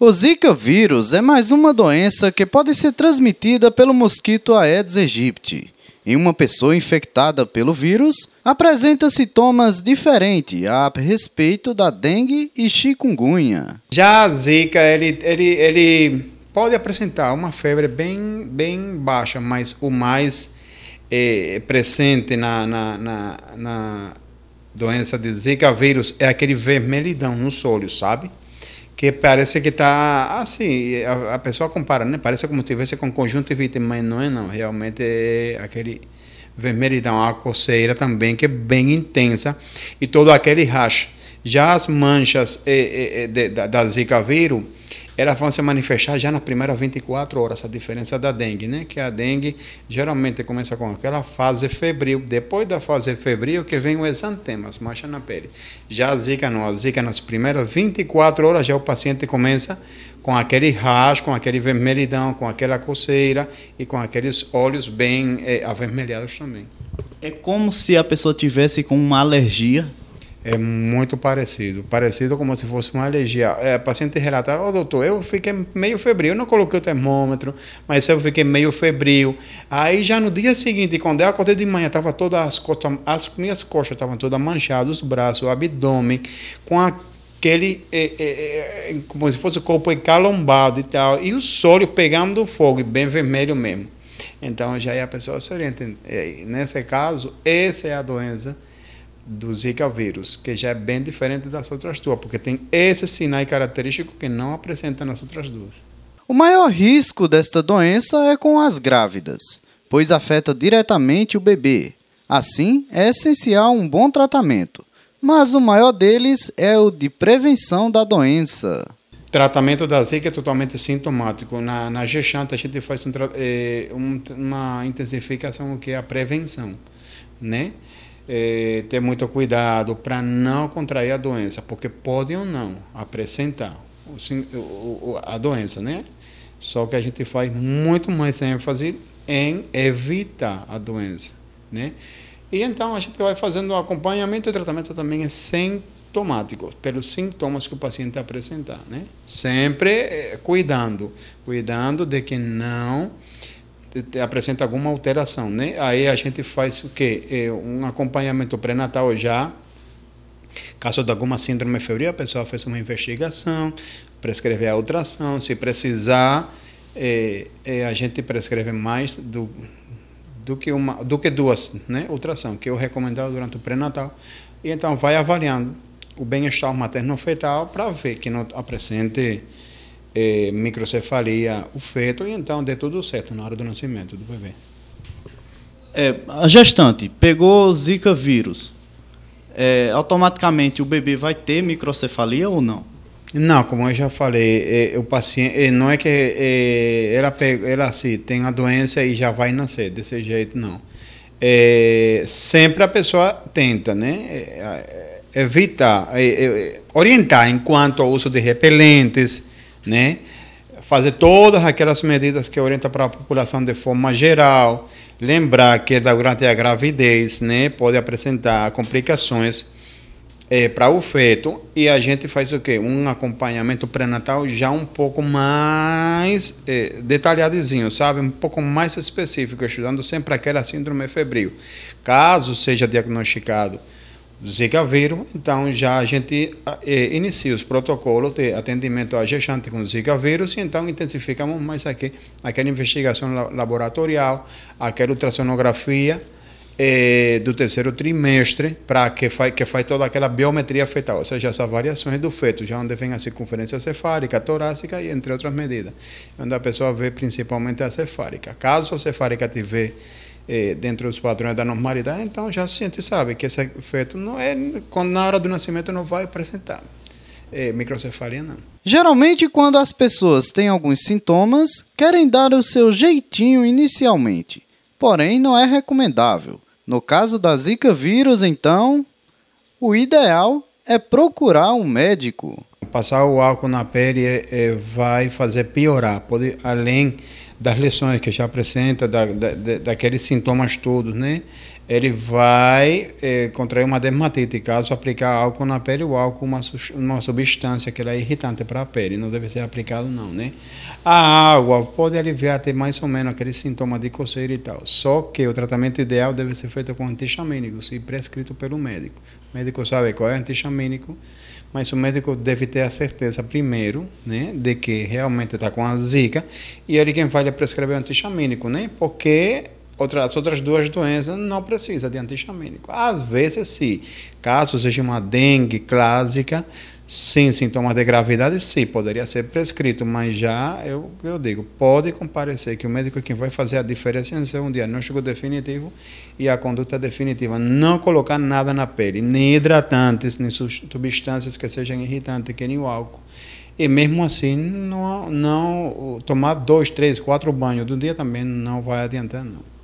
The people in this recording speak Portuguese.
O Zika vírus é mais uma doença que pode ser transmitida pelo mosquito Aedes aegypti. Em uma pessoa infectada pelo vírus, apresenta sintomas diferentes a respeito da dengue e chikungunya. Já a zika, ele, ele, ele pode apresentar uma febre bem, bem baixa, mas o mais é, presente na, na, na, na doença de zika vírus é aquele vermelhidão nos olhos, sabe? que parece que está assim, ah, a, a, pessoa compara, né? Parece como se tivesse com conjunto conjuntivite, mas não é não, realmente é aquele vermelhidão, a coceira também que é bem intensa e todo aquele racha. Já as manchas é, é, de, da, da Zika vírus, era fã se manifestar já na primeira 24 horas, essa diferença da dengue, né? Que a dengue geralmente começa com aquela fase febril. Depois da fase febril que vem o exantema, as manchas na pele. Já a zika não. A zika nas primeiras 24 horas já o paciente começa com aquele rash, com aquele vermelhidão, com aquela coceira e com aqueles olhos bem é, avermelhados também. É como se a pessoa tivesse com uma alergia é muito parecido. Parecido como se fosse uma alergia. É, o paciente relata, ô oh, doutor, eu fiquei meio febril, eu não coloquei o termômetro, mas eu fiquei meio febril. Aí já no dia seguinte, quando eu acordei de manhã, tava todas as costas, as minhas costas estavam todas manchadas, os braços, o abdômen, com aquele é, é, é, é, como se fosse o corpo encalombado e tal, e o sólido pegando do fogo, bem vermelho mesmo. Então já a pessoa se orienta. Nesse caso, essa é a doença dos vírus, que já é bem diferente das outras duas, porque tem esse sinal característico que não apresenta nas outras duas. O maior risco desta doença é com as grávidas, pois afeta diretamente o bebê. Assim, é essencial um bom tratamento, mas o maior deles é o de prevenção da doença tratamento da zika é totalmente sintomático. Na, na gestante, a gente faz um, é, um, uma intensificação que é a prevenção, né? é, ter muito cuidado para não contrair a doença, porque podem ou não apresentar a doença, né? Só que a gente faz muito mais ênfase em evitar a doença, né? E então a gente vai fazendo o acompanhamento e o tratamento também é sintomático, pelos sintomas que o paciente apresentar, né? Sempre eh, cuidando, cuidando de que não apresenta alguma alteração. Né? Aí a gente faz o quê? É um acompanhamento pré-natal já. Caso de alguma síndrome febril, a pessoa fez uma investigação, prescrever a ultrassom. Se precisar, é, é, a gente prescreve mais do, do, que uma, do que duas né? ultrassom, que eu recomendava durante o pré-natal. E então vai avaliando o bem-estar materno-fetal para ver que não apresente é, microcefalia, o feto, e então dê tudo certo na hora do nascimento do bebê. É, a gestante pegou Zika vírus, é, automaticamente o bebê vai ter microcefalia ou não? Não, como eu já falei, é, o paciente é, não é que é, ela, pega, ela assim, tem a doença e já vai nascer desse jeito, não. É, sempre a pessoa tenta, né? É, evitar, orientar enquanto ao uso de repelentes, né? fazer todas aquelas medidas que orientam para a população de forma geral, lembrar que é durante a gravidez né, pode apresentar complicações é, para o feto e a gente faz o quê? Um acompanhamento pré-natal já um pouco mais é, eh, detalhadozinho, sabe? Um pouco mais específico, estudando sempre aquela síndrome febril. Caso seja diagnosticado Zika vírus, então já a gente é, inicia os protocolos de atendimento a gestante com Zika vírus e então intensificamos mais aqui, aquela investigação laboratorial, aquela ultrassonografia é, do terceiro trimestre, para que faz, que faz toda aquela biometria fetal, ou seja, essas variações do feto, já onde vem a circunferência cefálica, torácica e entre outras medidas, onde a pessoa vê principalmente a cefálica. Caso a cefálica tiver eh, dentro dos padrões da normalidade, então já a gente sabe que esse feto não é, na hora do nascimento não vai apresentar eh, microcefalia, não. Geralmente, quando as pessoas têm alguns sintomas, querem dar o seu jeitinho inicialmente, porém não é recomendável. No caso da Zika vírus, então, o ideal é procurar um médico. Passar o álcool na pele é, vai fazer piorar, pode além das lesões que já apresenta, da, da, daqueles sintomas todos, né? Ele vai é, contrair uma dermatite caso aplicar álcool na pele. O álcool é uma, uma substância que é irritante para a pele, não deve ser aplicado não, né? A água pode aliviar até mais ou menos aqueles sintomas de coceira e tal. Só que o tratamento ideal deve ser feito com antihistamínicos e prescrito pelo médico. O médico sabe qual é o antihistamínico, mas o médico deve ter a certeza primeiro, né, de que realmente está com a zika e ele quem faz trabalha prescrever antihistamínico, né? Porque outras, as outras duas doenças não precisa de antihistamínico. Às vezes, sim. Caso seja uma dengue clássica, sim, sintomas de gravidade, sim, poderia ser prescrito, mas já eu, eu digo, pode comparecer que o médico é quem vai fazer a diferenciação, um diagnóstico definitivo e a conduta definitiva. Não colocar nada na pele, nem hidratantes, nem substâncias que sejam irritantes, que nem o álcool. E mesmo assim, não, não tomar dois, três, quatro banhos do dia também não vai adiantar, não.